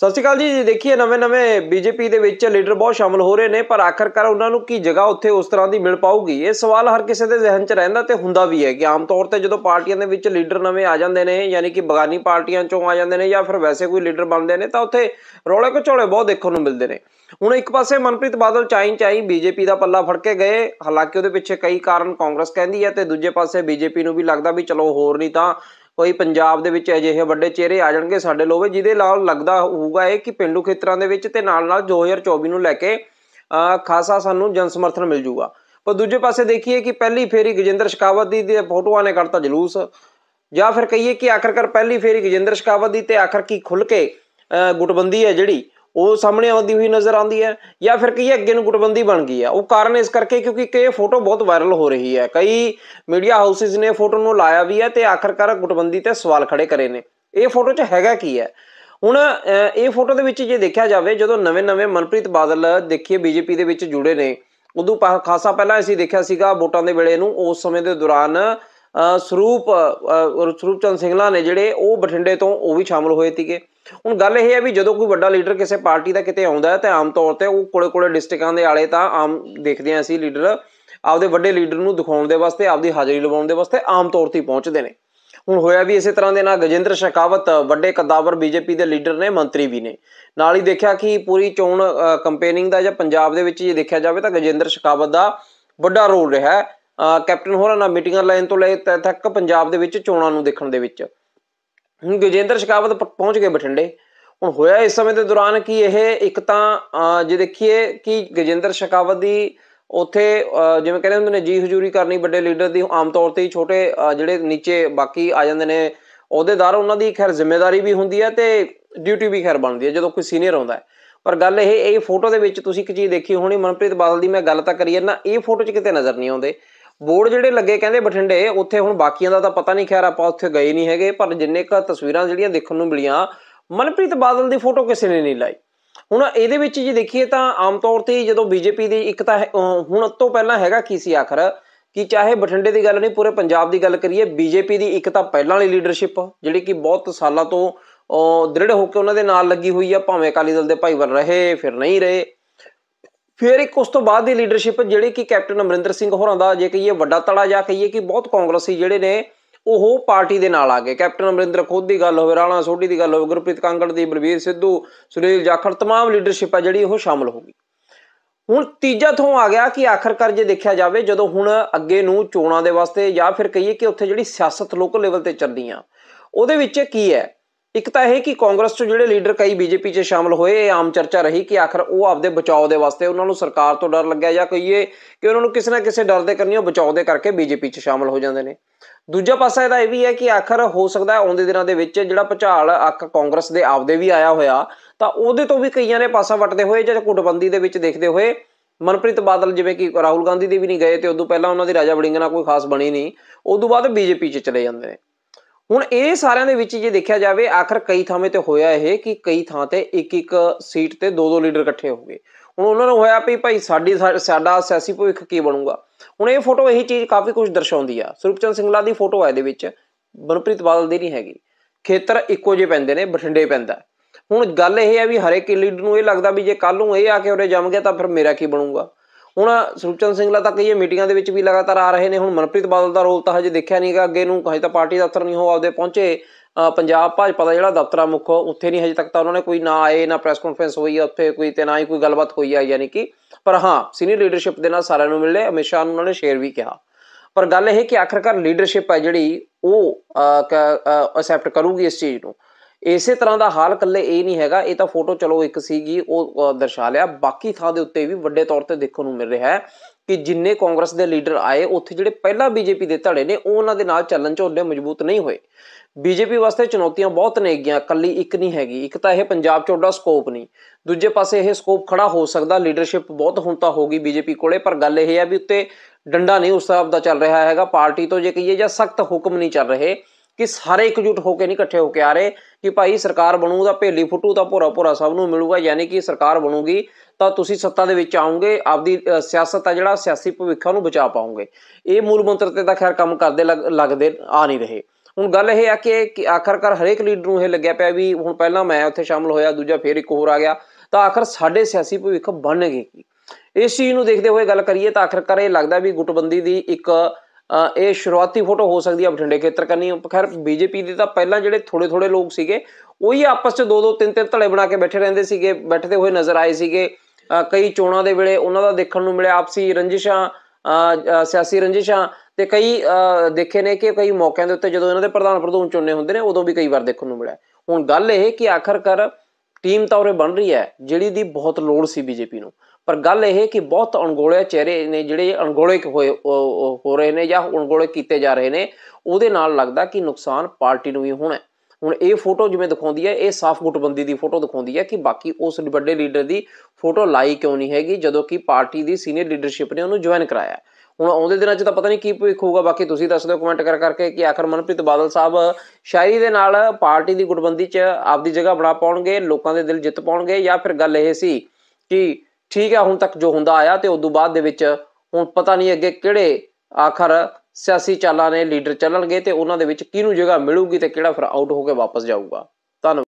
ਸਤਿ ਸ਼੍ਰੀ ਅਕਾਲ ਜੀ ਦੇਖੀਏ ਨਵੇਂ-ਨਵੇਂ ਬੀਜੇਪੀ ਦੇ ਵਿੱਚ ਲੀਡਰ ਬਹੁਤ ਸ਼ਾਮਲ ਹੋ ਰਹੇ ਨੇ ਪਰ ਆਖਰਕਾਰ ਉਹਨਾਂ ਨੂੰ ਕੀ ਜਗ੍ਹਾ ਉੱਥੇ ਉਸ ਤਰ੍ਹਾਂ ਦੀ ਮਿਲ ਪਾਊਗੀ ਇਹ ਸਵਾਲ ਹਰ ਕਿਸੇ ਦੇ ਜ਼ਿਹਨ 'ਚ ਰਹਿੰਦਾ ਤੇ ਹੁੰਦਾ ਵੀ ਹੈ ਕਿ ਆਮ ਤੌਰ ਤੇ ਜਦੋਂ ਪਾਰਟੀਆਂ ਦੇ ਵਿੱਚ ਲੀਡਰ ਨਵੇਂ ਆ ਜਾਂਦੇ ਨੇ ਯਾਨੀ ਕਿ ਬਗਾਨੀ ਪਾਰਟੀਆਂ 'ਚੋਂ ਆ ਜਾਂਦੇ ਨੇ ਜਾਂ ਫਿਰ ਵੈਸੇ ਕੋਈ ਲੀਡਰ ਬਣਦੇ ਨੇ ਤਾਂ ਉੱਥੇ ਰੌਲੇ ਘਚੋਲੇ ਬਹੁਤ ਦੇਖਣ ਨੂੰ ਮਿਲਦੇ ਨੇ ਹੁਣ ਇੱਕ ਪਾਸੇ ਮਨਪ੍ਰੀਤ ਬਾਦਲ ਚਾਈਂ ਚਾਈਂ ਬੀਜੇਪੀ ਦਾ ਪੱਲਾ ਫੜ ਕੇ ਗਏ ਹਾਲਾਂਕਿ ਉਹਦੇ ਪਿੱਛੇ ਕਈ ਕਾਰਨ ਕਾਂਗਰਸ ਕਹਿੰਦੀ ਹੈ ਤੇ ਦੂਜੇ ਪਾਸੇ ਬੀਜੇਪੀ ਨੂੰ ਵੀ ਲੱਗਦਾ ਵੀ ਚਲੋ ਹੋਰ ਨਹੀਂ ਤਾਂ ਕੋਈ ਪੰਜਾਬ ਦੇ ਵਿੱਚ ਅਜਿਹੇ ਵੱਡੇ ਚਿਹਰੇ ਆ ਜਾਣਗੇ ਸਾਡੇ ਲੋਵੇ ਜਿਹਦੇ ਨਾਲ ਲੱਗਦਾ ਹੋਊਗਾ ਇਹ ਕਿ ਪਿੰਡੂ ਖੇਤਰਾਂ ਦੇ ਵਿੱਚ ਤੇ ਨਾਲ ਨਾਲ 2024 ਨੂੰ ਲੈ ਕੇ ਖਾਸਾ ਸਾਨੂੰ ਜਨ ਸਮਰਥਨ ਮਿਲ ਜੂਗਾ ਪਰ ਦੂਜੇ ਪਾਸੇ ਦੇਖੀਏ ਕਿ ਪਹਿਲੀ ਫੇਰੀ ਗਜਿੰਦਰ ਸ਼ਕਾਵਤ ਦੀ ਦੇ ਫੋਟੋਆਂ ਨੇ ਕਰਤਾ ਜਲੂਸ ਜਾਂ ਫਿਰ ਕਹੀਏ ਕਿ ਆਖਰਕਾਰ ਪਹਿਲੀ ਫੇਰੀ ਗਜਿੰਦਰ ਸ਼ਕਾਵਤ ਦੀ ਤੇ ਆਖਰ ਕੀ ਖੁੱਲ ਕੇ ਗੁਟਬੰਦੀ ਹੈ ਜਿਹੜੀ ਉਹ ਸਾਹਮਣੇ ਆਉਂਦੀ ਹੋਈ ਨਜ਼ਰ ਆਉਂਦੀ ਹੈ ਜਾਂ ਫਿਰ ਕਈ ਅੱਗੇ ਨੂੰ ਗੁਟਬੰਦੀ ਬਣ ਗਈ ਹੈ ਉਹ ਕਾਰਨ ਇਸ ਕਰਕੇ ਕਿਉਂਕਿ ਕਿ ਇਹ ਫੋਟੋ ਬਹੁਤ ਵਾਇਰਲ ਹੋ ਰਹੀ ਹੈ ਕਈ ਮੀਡੀਆ ਹਾਊਸਿਸ ਨੇ ਫੋਟੋ ਨੂੰ ਲਾਇਆ ਵੀ ਹੈ ਤੇ ਆਖਰਕਾਰ ਗੁਟਬੰਦੀ ਤੇ ਸਵਾਲ ਖੜੇ ਕਰੇ ਨੇ ਇਹ ਫੋਟੋ 'ਚ ਹੈਗਾ ਕੀ ਹੈ ਹੁਣ ਇਹ ਫੋਟੋ ਦੇ ਵਿੱਚ ਜੇ ਦੇਖਿਆ ਜਾਵੇ ਜਦੋਂ ਨਵੇਂ-ਨਵੇਂ ਮਨਪ੍ਰੀਤ ਬਾਦਲ ਦੇਖੀਏ ਬੀਜੇਪੀ ਦੇ ਵਿੱਚ ਜੁੜੇ ਨੇ ਉਦੋਂ ਖਾਸਾ ਪਹਿਲਾਂ ਅਸੀਂ ਦੇਖਿਆ ਸੀਗਾ ਵੋਟਾਂ ਦੇ ਵੇਲੇ ਨੂੰ ਉਸ ਸਮੇਂ ਦੇ ਦੌਰਾਨ ਸਰੂਪ ਸਰੂਪ ਚੰਦ ਸਿੰਘਲਾ ਨੇ ਜਿਹੜੇ ਉਹ ਬਠਿੰਡੇ ਤੋਂ ਉਹ ਵੀ ਸ਼ਾਮਲ ਹੋਏ ਸੀਗੇ ਹੁਣ ਗੱਲ ਇਹ ਹੈ ਵੀ ਜਦੋਂ ਕੋਈ ਵੱਡਾ ਲੀਡਰ ਕਿਸੇ ਪਾਰਟੀ ਦਾ ਕਿਤੇ ਆਉਂਦਾ ਹੈ ਤਾਂ ਆਮ ਤੌਰ ਤੇ ਉਹ ਕੋਲੇ-ਕੋਲੇ ਡਿਸਟ੍ਰਿਕਾਂ ਦੇ ਆਲੇ ਤਾਂ ਆਮ ਦੇਖਦੇ ਆਂ ਸੀ ਲੀਡਰ ਆਪਦੇ ਵੱਡੇ ਲੀਡਰ ਨੂੰ ਦਿਖਾਉਣ ਦੇ ਵਾਸਤੇ ਆਪਦੀ ਹਾਜ਼ਰੀ ਲਵਾਉਣ ਦੇ ਵਾਸਤੇ ਆਮ ਤੌਰ ਤੇ ਪਹੁੰਚਦੇ ਨੇ ਹੁਣ ਹੋਇਆ ਵੀ ਇਸੇ ਤਰ੍ਹਾਂ ਦੇ ਨਾਲ ਗਜਿੰਦਰ ਸ਼ਕਾਵਤ ਵੱਡੇ ਕਦਾਵਰ ਬੀਜੇਪੀ ਦੇ ਲੀਡਰ ਨੇ ਮੰਤਰੀ ਵੀ ਨੇ ਨਾਲ ਹੀ ਦੇਖਿਆ ਕਿ ਪੂਰੀ ਚੋਣ ਕੰਪੇਨਿੰਗ ਦਾ ਜਾਂ ਪੰਜਾਬ ਦੇ ਵਿੱਚ ਜੇ ਦੇਖਿਆ ਜਾਵੇ ਤਾਂ ਗਜਿੰਦਰ ਸ਼ਕਾਵਤ ਦਾ ਵੱਡਾ ਰੋਲ ਰਿਹਾ ਹੈ ਕੈਪਟਨ ਹੋਰਾਂ ਨਾਲ ਮੀਟਿੰਗਾਂ ਲੈਣ ਤੋਂ ਲੈ ਤੱਕ ਪੰਜਾਬ ਦੇ ਵਿੱਚ ਚੋਣਾਂ ਨੂੰ ਦੇਖਣ ਦੇ ਵਿੱਚ ਹੁਣ ਗਜੇਂਦਰ ਸ਼ਕਾਵਤ ਪਹੁੰਚ ਗਏ ਬਠਿੰਡੇ ਹੁਣ ਹੋਇਆ ਇਸ ਸਮੇਂ ਦੇ ਦੌਰਾਨ ਕੀ ਇਹ ਇੱਕ ਤਾਂ ਜੇ ਦੇਖੀਏ ਕਿ ਗਜੇਂਦਰ ਸ਼ਕਾਵਤ ਦੀ ਉਥੇ ਜਿਵੇਂ ਕਹਿੰਦੇ ਹੁੰਦੇ ਨੇ ਜੀ ਹਜ਼ੂਰੀ ਕਰਨੀ ਵੱਡੇ ਲੀਡਰ ਦੀ ਆਮ ਤੌਰ ਤੇ ਛੋਟੇ ਜਿਹੜੇ ਨੀਚੇ ਬਾਕੀ ਆ ਜਾਂਦੇ ਨੇ ਅਹੁਦੇਦਾਰ ਉਹਨਾਂ ਦੀ ਖੈਰ ਜ਼ਿੰਮੇਵਾਰੀ ਵੀ ਹੁੰਦੀ ਹੈ ਤੇ ਡਿਊਟੀ ਵੀ ਖੈਰ ਬਣਦੀ ਹੈ ਜਦੋਂ ਕੋਈ ਸੀਨੀਅਰ ਆਉਂਦਾ ਹੈ ਪਰ ਗੱਲ ਇਹ ਇਹ ਫੋਟੋ ਦੇ ਵਿੱਚ ਤੁਸੀਂ ਇੱਕ ਚੀਜ਼ ਦੇਖੀ ਹੋਣੀ ਮਨਪ੍ਰੀਤ ਬਾਦਲ ਦੀ ਮੈਂ ਗੱਲ ਤਾਂ ਕਰੀ ਨਾ ਇਹ ਫੋਟੋ 'ਚ ਕਿਤੇ ਨਜ਼ਰ ਨਹੀਂ ਆਉਂਦੇ ਬੋਰਡ ਜਿਹੜੇ ਲੱਗੇ ਕਹਿੰਦੇ ਬਠਿੰਡੇ ਉੱਥੇ ਹੁਣ ਬਾਕੀਆਂ ਦਾ ਤਾਂ ਪਤਾ ਨਹੀਂ ਖੈਰ ਆਪਾਂ ਉੱਥੇ ਗਏ ਨਹੀਂ ਹੈਗੇ ਪਰ ਜਿੰਨੇ ਕ ਤਸਵੀਰਾਂ ਜਿਹੜੀਆਂ ਦੇਖਣ ਨੂੰ ਮਿਲੀਆਂ ਮਨਪ੍ਰੀਤ ਬਾਦਲ ਦੀ ਫੋਟੋ ਕਿਸੇ ਨੇ ਨਹੀਂ ਲਾਈ ਹੁਣ ਇਹਦੇ ਵਿੱਚ ਜੇ ਦੇਖੀਏ ਤਾਂ ਆਮ ਤੌਰ ਤੇ ਜਦੋਂ ਬੀਜੇਪੀ ਦੀ ਇੱਕ ਤਾਂ ਹੁਣ ਤੋਂ ਪਹਿਲਾਂ ਹੈਗਾ ਕੀ ਸੀ ਆਖਰ ਕਿ ਚਾਹੇ ਬਠਿੰਡੇ ਦੀ ਗੱਲ ਨਹੀਂ ਪੂਰੇ ਪੰਜਾਬ ਦੀ ਗੱਲ ਕਰੀਏ ਬੀਜੇਪੀ ਦੀ ਇੱਕ ਤਾਂ ਪਹਿਲਾਂ ਵਾਲੀ ਲੀਡਰਸ਼ਿਪ ਜਿਹੜੀ ਕਿ ਬਹੁਤ ਸਾਲਾਂ ਤੋਂ ਦ੍ਰਿੜ ਹੋ ਕੇ ਉਹਨਾਂ ਦੇ ਨਾਲ ਲੱਗੀ ਹੋਈ ਆ ਭਾਵੇਂ ਅਕਾਲੀ ਦਲ ਦੇ ਭਾਈ ਬਣ ਰਹੇ ਫਿਰ ਨਹੀਂ ਰਹੇ ਫਿਰ ਇੱਕ ਉਸ ਤੋਂ ਬਾਅਦ ਦੀ ਲੀਡਰਸ਼ਿਪ ਜਿਹੜੀ ਕਿ ਕੈਪਟਨ ਅਮਰਿੰਦਰ ਸਿੰਘ ਹੋਰਾਂ ਦਾ ਜੇ ਕਹੀਏ ਵੱਡਾ ਤੜਾ ਜਾਂ ਕਹੀਏ ਕਿ ਬਹੁਤ ਕਾਂਗਰਸੀ ਜਿਹੜੇ ਨੇ ਉਹ ਪਾਰਟੀ ਦੇ ਨਾਲ ਆ ਗਏ ਕੈਪਟਨ ਅਮਰਿੰਦਰ ਖੁਦ ਦੀ ਗੱਲ ਹੋਵੇ ਰਾਣਾ ਸੋਢੀ ਦੀ ਗੱਲ ਹੋਵੇ ਗੁਰਪ੍ਰੀਤ ਕਾਂਗੜ ਦੀ ਬਲਬੀਰ ਸਿੱਧੂ ਸੁਨੀਲ ਜਾਖੜ ਤਮਾਮ ਲੀਡਰਸ਼ਿਪ ਆ ਜਿਹੜੀ ਉਹ ਸ਼ਾਮਲ ਹੋ ਗਈ ਹੁਣ ਤੀਜਾ ਥੋਂ ਆ ਗਿਆ ਕਿ ਆਖਰਕਾਰ ਜੇ ਦੇਖਿਆ ਜਾਵੇ ਜਦੋਂ ਹੁਣ ਅੱਗੇ ਨੂੰ ਚੋਣਾਂ ਦੇ ਵਾਸਤੇ ਜਾਂ ਫਿਰ ਕਹੀਏ ਕਿ ਉੱਥੇ ਜਿਹੜੀ ਸਿਆਸਤ ਲੋਕਲ ਲੈਵਲ ਤੇ ਚੱਲਦੀ ਆ ਉਹਦੇ ਵਿੱਚ ਕੀ ਹੈ ਇੱਕ ਤਾਂ ਇਹ ਕਿ ਕਾਂਗਰਸ ਤੋਂ ਜਿਹੜੇ ਲੀਡਰ ਕਈ ਬੀਜੇਪੀ 'ਚ ਸ਼ਾਮਲ ਹੋਏ ਇਹ ਆਮ ਚਰਚਾ ਰਹੀ ਕਿ ਆਖਰ ਉਹ ਆਪਦੇ ਬਚਾਓ ਦੇ ਵਾਸਤੇ ਉਹਨਾਂ ਨੂੰ ਸਰਕਾਰ ਤੋਂ ਡਰ ਲੱਗਿਆ ਜਾਂ ਕਹੀਏ ਕਿ ਉਹਨਾਂ ਨੂੰ ਕਿਸੇ ਨਾ ਕਿਸੇ ਡਰ ਦੇ ਕਰਨੀ ਉਹ ਬਚਾਓ ਦੇ ਕਰਕੇ ਬੀਜੇਪੀ 'ਚ ਸ਼ਾਮਲ ਹੋ ਜਾਂਦੇ ਨੇ ਦੂਜਾ ਪਾਸਾ ਇਹਦਾ ਇਹ ਵੀ ਹੈ ਕਿ ਆਖਰ ਹੋ ਸਕਦਾ ਆਉਂਦੇ ਦਿਨਾਂ ਦੇ ਵਿੱਚ ਜਿਹੜਾ ਭੁਚਾਲ ਅੱਕ ਕਾਂਗਰਸ ਦੇ ਆਪਦੇ ਵੀ ਆਇਆ ਹੋਇਆ ਤਾਂ ਉਹਦੇ ਤੋਂ ਵੀ ਕਈਆਂ ਨੇ ਪਾਸਾ ਵਟਦੇ ਹੋਏ ਜਾਂ ਕੁੱਟਬੰਦੀ ਦੇ ਵਿੱਚ ਦੇਖਦੇ ਹੋਏ ਮਨਪ੍ਰੀਤ ਬਾਦਲ ਜਿਵੇਂ ਕਿ ਰਾਹੁਲ ਗਾਂਧੀ ਦੇ ਵੀ ਨਹੀਂ ਗਏ ਤੇ ਉਦੋਂ ਪਹਿਲਾਂ ਉਹਨਾਂ ਦੀ ਰਾਜਾ ਵੜਿੰਗ ਨਾਲ ਕੋਈ ਖਾਸ ਬਣੀ ਨਹੀਂ ਉਦੋਂ ਬਾਅਦ ਬੀਜੇਪੀ 'ਚ ਚਲੇ ਜਾਂਦੇ ਨੇ ਹੁਣ ਇਹ ਸਾਰਿਆਂ ਦੇ ਵਿੱਚ ਜੇ ਦੇਖਿਆ ਜਾਵੇ ਆਖਰ ਕਈ ਥਾਵਾਂ ਤੇ ਹੋਇਆ ਇਹ ਕਿ ਕਈ ਥਾਂ ਤੇ ਇੱਕ ਇੱਕ ਸੀਟ ਤੇ ਦੋ ਦੋ ਲੀਡਰ ਇਕੱਠੇ ਹੋ ਗਏ ਹੁਣ ਉਹਨਾਂ ਨੂੰ ਹੋਇਆ ਵੀ ਭਾਈ ਸਾਡੀ ਸਾਡਾ ਸਿਆਸੀ ਭਵਿੱਖ ਕੀ ਬਣੂਗਾ ਹੁਣ ਇਹ ਫੋਟੋ ਇਹੀ ਚੀਜ਼ ਕਾਫੀ ਕੁਝ ਦਰਸਾਉਂਦੀ ਆ ਸੁਰਪਚੰਦ ਸਿੰਘਲਾ ਦੀ ਫੋਟੋ ਆ ਇਹਦੇ ਵਿੱਚ ਬਨਪ੍ਰੀਤ ਬਾਦਲ ਦੀ ਨਹੀਂ ਹੈਗੀ ਖੇਤਰ ਇੱਕੋ ਜਿਹੇ ਪੈਂਦੇ ਨੇ ਬਠਿੰਡੇ ਪੈਂਦਾ ਹੁਣ ਗੱਲ ਇਹ ਹੈ ਵੀ ਹਰੇਕ ਲੀਡਰ ਨੂੰ ਇਹ ਲੱਗਦਾ ਵੀ ਜੇ ਕੱਲ ਨੂੰ ਇਹ ਆ ਕੇ ਉਰੇ ਜੰਮ ਗਿਆ ਤਾਂ ਫਿਰ ਮੇਰਾ ਕੀ ਬਣੂਗਾ ਹੁਣ ਸਰੂਪਚੰਦ ਸਿੰਘਲਾ ਤਾਂ ਕਈ ਮੀਟਿੰਗਾਂ ਦੇ ਵਿੱਚ ਵੀ ਲਗਾਤਾਰ ਆ ਰਹੇ ਨੇ ਹੁਣ ਮਨਪ੍ਰੀਤ ਬਾਦਲ ਦਾ ਰੋਲ ਤਾਂ ਹਜੇ ਦੇਖਿਆ ਨਹੀਂਗਾ ਅੱਗੇ ਨੂੰ ਕਹੇ ਤਾਂ ਪਾਰਟੀ ਦਫ਼ਤਰ ਨਹੀਂ ਹੋ ਆਪਦੇ ਪਹੁੰਚੇ ਪੰਜਾਬ ਭਾਜਪਾ ਦਾ ਜਿਹੜਾ ਦਫ਼ਤਰਾ ਮੁੱਖ ਉੱਥੇ ਨਹੀਂ ਹਜੇ ਤੱਕ ਤਾਂ ਉਹਨਾਂ ਨੇ ਕੋਈ ਨਾ ਆਏ ਨਾ ਪ੍ਰੈਸ ਕਾਨਫਰੰਸ ਹੋਈ ਆ ਉੱਥੇ ਕੋਈ ਤੇ ਨਾ ਹੀ ਕੋਈ ਗੱਲਬਾਤ ਹੋਈ ਆ ਯਾਨੀ ਕਿ ਪਰ ਹਾਂ ਸੀਨੀਅਰ ਲੀਡਰਸ਼ਿਪ ਦੇ ਨਾਲ ਸਾਰਿਆਂ ਨੂੰ ਮਿਲੇ ਅਮਿਸ਼ਾ ਨੂੰ ਉਹਨਾਂ ਨੇ ਸ਼ੇਅਰ ਵੀ ਕਿਹਾ ਪਰ ਗੱਲ ਇਹ ਹੈ ਕਿ ਆਖਰਕਾਰ ਲੀਡਰਸ਼ਿਪ ਹੈ ਜਿਹੜੀ ਉਹ ਅਕਸੈਪਟ ਕਰੂਗੀ ਇਸ ਚੀਜ਼ ਨੂੰ ਇਸੇ ਤਰ੍ਹਾਂ ਦਾ ਹਾਲ ਕੱਲੇ ਇਹ ਨਹੀਂ ਹੈਗਾ ਇਹ ਤਾਂ ਫੋਟੋ ਚਲੋ ਇੱਕ ਸੀਗੀ ਉਹ ਦਰਸਾ ਲਿਆ ਬਾਕੀ ਥਾਂ ਦੇ ਉੱਤੇ ਵੀ ਵੱਡੇ ਤੌਰ ਤੇ ਦੇਖਣ ਨੂੰ ਮਿਲ ਰਿਹਾ ਹੈ ਕਿ ਜਿੰਨੇ ਕਾਂਗਰਸ ਦੇ ਲੀਡਰ ਆਏ ਉੱਥੇ ਜਿਹੜੇ ਪਹਿਲਾਂ ਬੀਜੇਪੀ ਦੇ ਧੜੇ ਨੇ ਉਹਨਾਂ ਦੇ ਨਾਲ ਚੱਲਣ ਝੋਲੇ ਮਜ਼ਬੂਤ ਨਹੀਂ ਹੋਏ ਬੀਜੇਪੀ ਵਾਸਤੇ ਚੁਣੌਤੀਆਂ ਬਹੁਤ ਨੇਗੀਆਂ ਕੱਲੀ ਇੱਕ ਨਹੀਂ ਹੈਗੀ ਇੱਕ ਤਾਂ ਇਹ ਪੰਜਾਬ 'ਚ ਉਹਦਾ ਸਕੋਪ ਨਹੀਂ ਦੂਜੇ ਪਾਸੇ ਇਹ ਸਕੋਪ ਖੜਾ ਹੋ ਸਕਦਾ ਲੀਡਰਸ਼ਿਪ ਬਹੁਤ ਹੁਣ ਤਾਂ ਹੋ ਗਈ ਬੀਜੇਪੀ ਕੋਲੇ ਪਰ ਗੱਲ ਇਹ ਹੈ ਵੀ ਉੱਤੇ ਡੰਡਾ ਨਹੀਂ ਉਸ ਹਿਸਾਬ ਦਾ ਚੱਲ ਰਿਹਾ ਹੈਗਾ ਪਾਰਟੀ ਤੋਂ ਜੇ ਕਹੀਏ ਜਾਂ ਸਖਤ ਹੁਕਮ ਨਹੀਂ ਚੱਲ ਰਹੇ ਕਿ ਸਾਰੇ ਇਕਜੁੱਟ ਹੋ ਕੇ ਨਹੀਂ ਇਕੱਠੇ ਹੋ ਕੇ ਆ ਰਹੇ ਕਿ ਭਾਈ ਸਰਕਾਰ ਬਣੂ ਤਾਂ ਭੇਲੀ ਫੁੱਟੂ ਤਾਂ ਭੋਰਾ ਭੋਰਾ ਸਭ ਨੂੰ ਮਿਲੂਗਾ ਯਾਨੀ ਕਿ ਸਰਕਾਰ ਬਣੂਗੀ ਤਾਂ ਤੁਸੀਂ ਸੱਤਾ ਦੇ ਵਿੱਚ ਆਉਂਗੇ ਆਪਦੀ ਸਿਆਸਤ ਆ ਜਿਹੜਾ ਸਿਆਸੀ ਭਵਿੱਖਾ ਨੂੰ ਬਚਾ ਪਾਉਂਗੇ ਇਹ ਮੂਲ ਮੰਤਰ ਤੇ ਤਾਂ ਖੈਰ ਕੰਮ ਕਰਦੇ ਲੱਗਦੇ ਆ ਨਹੀਂ ਰਹੇ ਹੁਣ ਗੱਲ ਇਹ ਆ ਕਿ ਆਖਰਕਾਰ ਹਰੇਕ ਲੀਡਰ ਨੂੰ ਇਹ ਲੱਗਿਆ ਪਿਆ ਵੀ ਹੁਣ ਪਹਿਲਾਂ ਮੈਂ ਉੱਥੇ ਸ਼ਾਮਲ ਹੋਇਆ ਦੂਜਾ ਫੇਰ ਇੱਕ ਹੋਰ ਆ ਗਿਆ ਤਾਂ ਆਖਰ ਸਾਡੇ ਸਿਆਸੀ ਭਵਿੱਖ ਬਣਨਗੇ ਕੀ ਇਸ ਚੀਜ਼ ਨੂੰ ਦੇਖਦੇ ਹੋਏ ਗੱਲ ਕਰੀਏ ਤਾਂ ਆਖਰਕਾਰ ਇਹ ਲੱਗਦਾ ਵੀ ਗੁੱਟਬੰਦੀ ਦੀ ਇੱਕ ਇਹ ਸ਼ੁਰੂਆਤੀ ਫੋਟੋ ਹੋ ਸਕਦੀ ਹੈ ਬਠਿੰਡੇ ਖੇਤਰ ਕੰਨੀ ਖੈਰ ਬੀਜੇਪੀ ਦੇ ਤਾਂ ਪਹਿਲਾਂ ਜਿਹੜੇ ਥੋੜੇ ਥੋੜੇ ਲੋਕ ਸੀਗੇ ਉਹੀ ਆਪਸ 'ਚ ਦੋ ਦੋ ਤਿੰਨ ਤਿੰਨ ਧੜੇ ਬਣਾ ਕੇ ਬੈਠੇ ਰਹਿੰਦੇ ਸੀਗੇ ਬੈਠਦੇ ਹੋਏ ਨਜ਼ਰ ਆਏ ਸੀਗੇ ਕਈ ਚੋਣਾਂ ਦੇ ਵੇਲੇ ਉਹਨਾਂ ਦਾ ਦੇਖਣ ਨੂੰ ਮਿਲਿਆ ਆਪਸੀ ਰੰਜਿਸ਼ਾਂ ਸਿਆਸੀ ਰੰਜਿਸ਼ਾਂ ਤੇ ਕਈ ਦੇਖੇ ਨੇ ਕਿ ਕਈ ਮੌਕਿਆਂ ਦੇ ਉੱਤੇ ਜਦੋਂ ਇਹਨਾਂ ਦੇ ਪ੍ਰਧਾਨ ਪ੍ਰਧੂਨ ਚੁਣਨੇ ਹੁੰਦੇ ਨੇ ਉਦੋਂ ਵੀ ਕਈ ਵਾਰ ਦੇਖਣ ਨੂੰ ਮਿਲਿਆ ਹੁਣ ਗੱਲ ਇਹ ਕਿ ਆਖਰਕਾਰ ਟੀਮ ਤੌਰੇ ਬਣ ਰਹੀ ਹੈ ਜਿਹੜੀ ਦੀ ਬਹੁਤ ਲੋੜ ਸੀ ਬੀਜੇਪੀ ਨੂੰ ਪਰ ਗੱਲ ਇਹ ਹੈ ਕਿ ਬਹੁਤ ਅਣਗੋਲੇ ਚਿਹਰੇ ਨੇ ਜਿਹੜੇ ਅਣਗੋਲੇ ਹੋਏ ਹੋ ਰਹੇ ਨੇ ਜਾਂ ਅਣਗੋਲੇ ਕੀਤੇ ਜਾ ਰਹੇ ਨੇ ਉਹਦੇ ਨਾਲ ਲੱਗਦਾ ਕਿ ਨੁਕਸਾਨ ਪਾਰਟੀ ਨੂੰ ਵੀ ਹੋਣਾ ਹੁਣ ਇਹ ਫੋਟੋ ਜਿਵੇਂ ਦਿਖਾਉਂਦੀ ਹੈ ਇਹ ਸਾਫ਼ ਗੁੱਟਬੰਦੀ ਦੀ ਫੋਟੋ ਦਿਖਾਉਂਦੀ ਹੈ ਕਿ ਬਾਕੀ ਉਸ ਵੱਡੇ ਲੀਡਰ ਦੀ ਫੋਟੋ ਲਾਈ ਕਿਉਂ ਨਹੀਂ ਹੈਗੀ ਜਦੋਂ ਕਿ ਪਾਰਟੀ ਦੀ ਸੀਨੀਅਰ ਲੀਡਰਸ਼ਿਪ ਨੇ ਉਹਨੂੰ ਜੁਆਇਨ ਕਰਾਇਆ ਹੁਣ ਆਉਂਦੇ ਦਿਨਾਂ 'ਚ ਤਾਂ ਪਤਾ ਨਹੀਂ ਕੀ ਭਵਿੱਖ ਹੋਊਗਾ ਬਾਕੀ ਤੁਸੀਂ ਦੱਸ ਦਿਓ ਕਮੈਂਟ ਕਰ ਕਰਕੇ ਕਿ ਆਖਰ ਮਨਪ੍ਰੀਤ ਬਾਦਲ ਸਾਹਿਬ ਸ਼ਾਇਰੀ ਦੇ ਨਾਲ ਪਾਰਟੀ ਦੀ ਗੁੱਟਬੰਦੀ 'ਚ ਆਪਦੀ ਜਗ੍ਹਾ ਬਣਾ ਪਾਉਣਗੇ ਲੋਕਾਂ ਦੇ ਦਿਲ ਜਿੱਤ ਪਾਉਣਗੇ ਜਾਂ ਫਿਰ ਗੱਲ ਇਹ ਸੀ ਕਿ ਠੀਕ ਹੈ ਹੁਣ ਤੱਕ ਜੋ ਹੁੰਦਾ ਆਇਆ ਤੇ ਉਸ ਤੋਂ ਬਾਅਦ ਦੇ ਵਿੱਚ ਹੁਣ ਪਤਾ ਨਹੀਂ ਅੱਗੇ ਕਿਹੜੇ ਆਖਰ ਸਿਆਸੀ ਚਾਲਾਂ ਨੇ ਲੀਡਰ ਚੱਲਣਗੇ ਤੇ ਉਹਨਾਂ ਦੇ ਵਿੱਚ ਕਿਹਨੂੰ ਜਗ੍ਹਾ ਮਿਲੂਗੀ ਤੇ ਕਿਹੜਾ ਫਿਰ ਆਊਟ ਹੋ ਕੇ ਵਾਪਸ ਜਾਊਗਾ ਧੰਨਵਾਦ